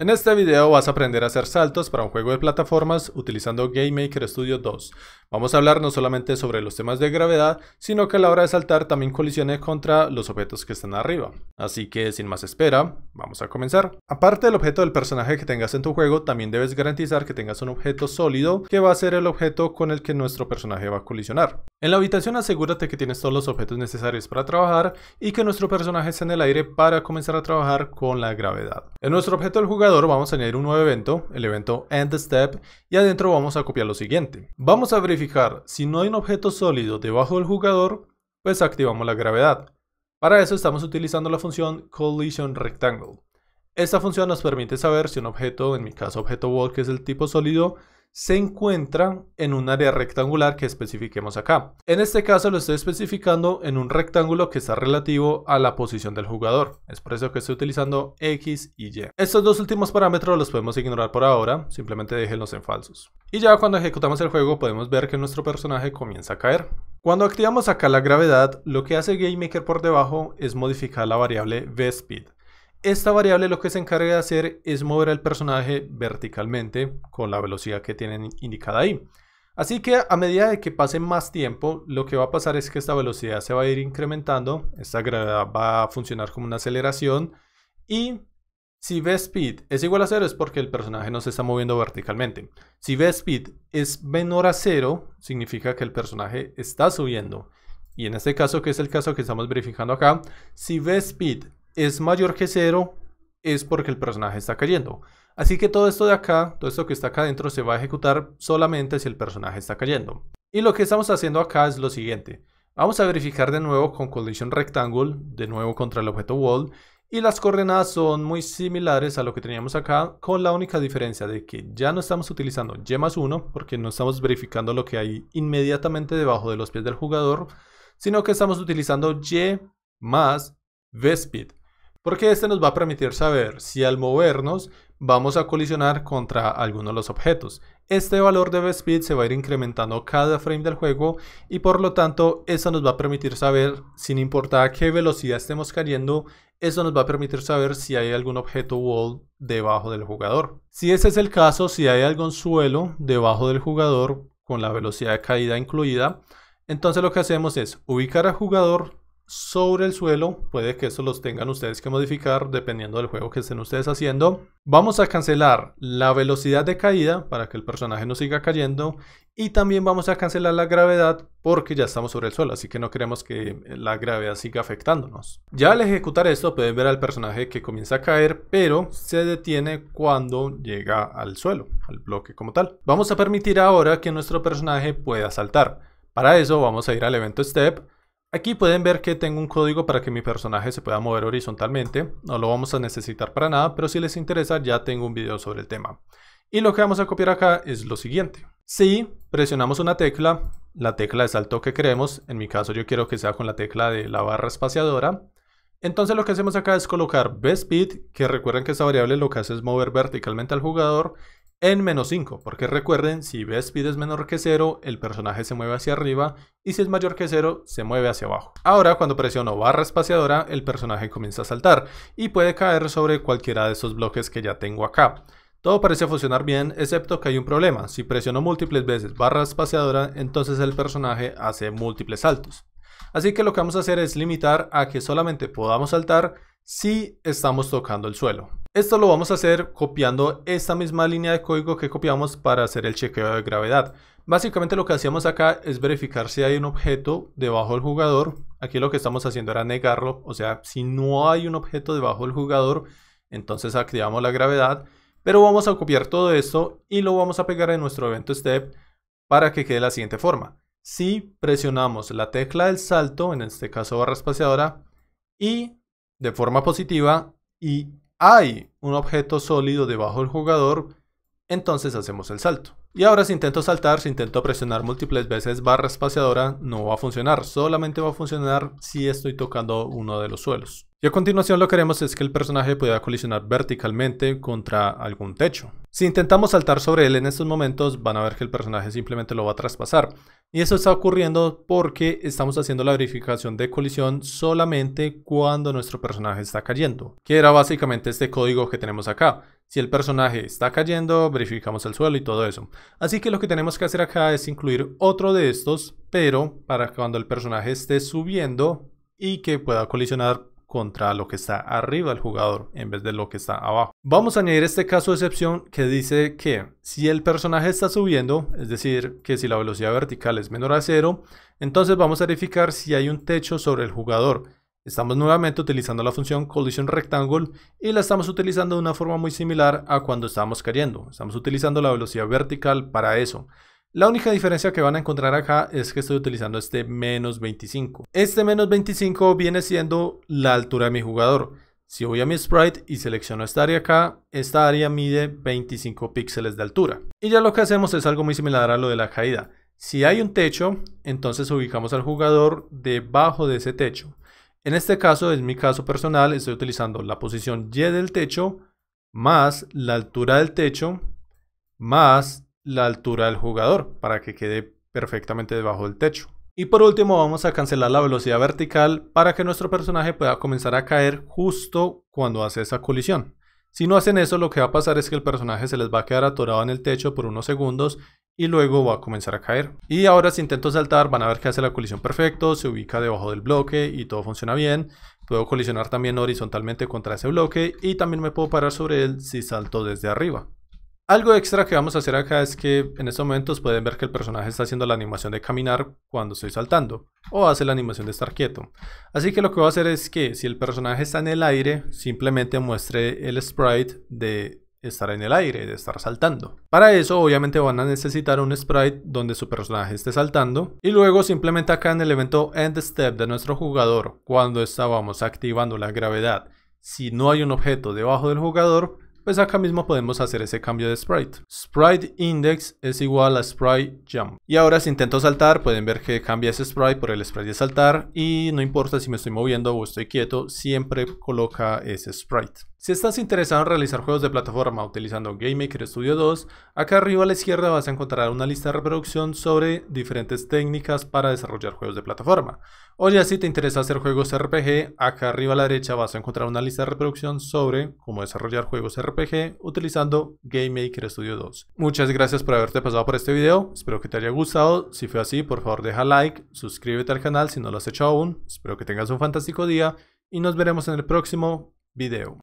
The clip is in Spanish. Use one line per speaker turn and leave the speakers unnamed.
En este video vas a aprender a hacer saltos para un juego de plataformas utilizando GameMaker Studio 2. Vamos a hablar no solamente sobre los temas de gravedad, sino que a la hora de saltar también colisiones contra los objetos que están arriba. Así que sin más espera, vamos a comenzar. Aparte del objeto del personaje que tengas en tu juego, también debes garantizar que tengas un objeto sólido que va a ser el objeto con el que nuestro personaje va a colisionar. En la habitación asegúrate que tienes todos los objetos necesarios para trabajar y que nuestro personaje está en el aire para comenzar a trabajar con la gravedad. En nuestro objeto del jugador vamos a añadir un nuevo evento, el evento End Step, y adentro vamos a copiar lo siguiente. Vamos a verificar si no hay un objeto sólido debajo del jugador, pues activamos la gravedad. Para eso estamos utilizando la función Collision Rectangle. Esta función nos permite saber si un objeto, en mi caso objeto wall que es el tipo sólido, se encuentra en un área rectangular que especifiquemos acá. En este caso lo estoy especificando en un rectángulo que está relativo a la posición del jugador. Es por eso que estoy utilizando X y Y. Estos dos últimos parámetros los podemos ignorar por ahora, simplemente déjenlos en falsos. Y ya cuando ejecutamos el juego podemos ver que nuestro personaje comienza a caer. Cuando activamos acá la gravedad, lo que hace GameMaker por debajo es modificar la variable VSpeed esta variable lo que se encarga de hacer es mover al personaje verticalmente con la velocidad que tienen indicada ahí. Así que a medida de que pase más tiempo, lo que va a pasar es que esta velocidad se va a ir incrementando, esta gravedad va a funcionar como una aceleración y si v speed es igual a cero es porque el personaje no se está moviendo verticalmente. Si v speed es menor a cero, significa que el personaje está subiendo. Y en este caso, que es el caso que estamos verificando acá, si v speed es mayor que 0 es porque el personaje está cayendo. Así que todo esto de acá, todo esto que está acá adentro se va a ejecutar solamente si el personaje está cayendo. Y lo que estamos haciendo acá es lo siguiente. Vamos a verificar de nuevo con Collision Rectangle, de nuevo contra el objeto Wall, y las coordenadas son muy similares a lo que teníamos acá, con la única diferencia de que ya no estamos utilizando Y más 1, porque no estamos verificando lo que hay inmediatamente debajo de los pies del jugador, sino que estamos utilizando Y más V-Speed porque este nos va a permitir saber si al movernos vamos a colisionar contra alguno de los objetos. Este valor de speed se va a ir incrementando cada frame del juego y por lo tanto eso nos va a permitir saber, sin importar a qué velocidad estemos cayendo, eso nos va a permitir saber si hay algún objeto wall debajo del jugador. Si ese es el caso, si hay algún suelo debajo del jugador con la velocidad de caída incluida, entonces lo que hacemos es ubicar al jugador sobre el suelo. Puede que eso los tengan ustedes que modificar dependiendo del juego que estén ustedes haciendo. Vamos a cancelar la velocidad de caída para que el personaje no siga cayendo. Y también vamos a cancelar la gravedad porque ya estamos sobre el suelo, así que no queremos que la gravedad siga afectándonos. Ya al ejecutar esto pueden ver al personaje que comienza a caer, pero se detiene cuando llega al suelo, al bloque como tal. Vamos a permitir ahora que nuestro personaje pueda saltar. Para eso vamos a ir al evento Step, Aquí pueden ver que tengo un código para que mi personaje se pueda mover horizontalmente. No lo vamos a necesitar para nada, pero si les interesa ya tengo un video sobre el tema. Y lo que vamos a copiar acá es lo siguiente. Si presionamos una tecla, la tecla de salto que queremos, en mi caso yo quiero que sea con la tecla de la barra espaciadora, entonces lo que hacemos acá es colocar vspeed, que recuerden que esa variable lo que hace es mover verticalmente al jugador, en menos 5, porque recuerden, si ves es menor que 0, el personaje se mueve hacia arriba, y si es mayor que 0, se mueve hacia abajo. Ahora, cuando presiono barra espaciadora, el personaje comienza a saltar, y puede caer sobre cualquiera de esos bloques que ya tengo acá. Todo parece funcionar bien, excepto que hay un problema, si presiono múltiples veces barra espaciadora, entonces el personaje hace múltiples saltos. Así que lo que vamos a hacer es limitar a que solamente podamos saltar si estamos tocando el suelo. Esto lo vamos a hacer copiando esta misma línea de código que copiamos para hacer el chequeo de gravedad. Básicamente lo que hacíamos acá es verificar si hay un objeto debajo del jugador. Aquí lo que estamos haciendo era negarlo, o sea, si no hay un objeto debajo del jugador, entonces activamos la gravedad. Pero vamos a copiar todo esto y lo vamos a pegar en nuestro evento step para que quede de la siguiente forma. Si presionamos la tecla del salto, en este caso barra espaciadora, y de forma positiva y hay un objeto sólido debajo del jugador, entonces hacemos el salto. Y ahora si intento saltar, si intento presionar múltiples veces barra espaciadora, no va a funcionar. Solamente va a funcionar si estoy tocando uno de los suelos. Y a continuación lo que haremos es que el personaje pueda colisionar verticalmente contra algún techo. Si intentamos saltar sobre él en estos momentos, van a ver que el personaje simplemente lo va a traspasar. Y eso está ocurriendo porque estamos haciendo la verificación de colisión solamente cuando nuestro personaje está cayendo. Que era básicamente este código que tenemos acá. Si el personaje está cayendo, verificamos el suelo y todo eso. Así que lo que tenemos que hacer acá es incluir otro de estos, pero para cuando el personaje esté subiendo y que pueda colisionar contra lo que está arriba del jugador en vez de lo que está abajo. Vamos a añadir este caso de excepción que dice que si el personaje está subiendo, es decir, que si la velocidad vertical es menor a cero, entonces vamos a verificar si hay un techo sobre el jugador. Estamos nuevamente utilizando la función collision rectangle y la estamos utilizando de una forma muy similar a cuando estábamos cayendo. Estamos utilizando la velocidad vertical para eso. La única diferencia que van a encontrar acá es que estoy utilizando este menos 25. Este menos 25 viene siendo la altura de mi jugador. Si voy a mi sprite y selecciono esta área acá, esta área mide 25 píxeles de altura. Y ya lo que hacemos es algo muy similar a lo de la caída. Si hay un techo, entonces ubicamos al jugador debajo de ese techo. En este caso, en mi caso personal, estoy utilizando la posición Y del techo más la altura del techo más la altura del jugador para que quede perfectamente debajo del techo. Y por último vamos a cancelar la velocidad vertical para que nuestro personaje pueda comenzar a caer justo cuando hace esa colisión. Si no hacen eso lo que va a pasar es que el personaje se les va a quedar atorado en el techo por unos segundos y luego va a comenzar a caer. Y ahora si intento saltar van a ver que hace la colisión perfecto, se ubica debajo del bloque y todo funciona bien. Puedo colisionar también horizontalmente contra ese bloque y también me puedo parar sobre él si salto desde arriba. Algo extra que vamos a hacer acá es que en estos momentos pueden ver que el personaje está haciendo la animación de caminar cuando estoy saltando o hace la animación de estar quieto. Así que lo que voy a hacer es que si el personaje está en el aire simplemente muestre el sprite de estar en el aire, de estar saltando. Para eso obviamente van a necesitar un sprite donde su personaje esté saltando y luego simplemente acá en el evento end step de nuestro jugador cuando estábamos activando la gravedad si no hay un objeto debajo del jugador pues acá mismo podemos hacer ese cambio de sprite. Sprite index es igual a sprite jump. Y ahora si intento saltar pueden ver que cambia ese sprite por el sprite de saltar y no importa si me estoy moviendo o estoy quieto, siempre coloca ese sprite. Si estás interesado en realizar juegos de plataforma utilizando GameMaker Studio 2, acá arriba a la izquierda vas a encontrar una lista de reproducción sobre diferentes técnicas para desarrollar juegos de plataforma. O ya si te interesa hacer juegos RPG, acá arriba a la derecha vas a encontrar una lista de reproducción sobre cómo desarrollar juegos RPG utilizando GameMaker Studio 2. Muchas gracias por haberte pasado por este video, espero que te haya gustado, si fue así por favor deja like, suscríbete al canal si no lo has hecho aún, espero que tengas un fantástico día y nos veremos en el próximo video.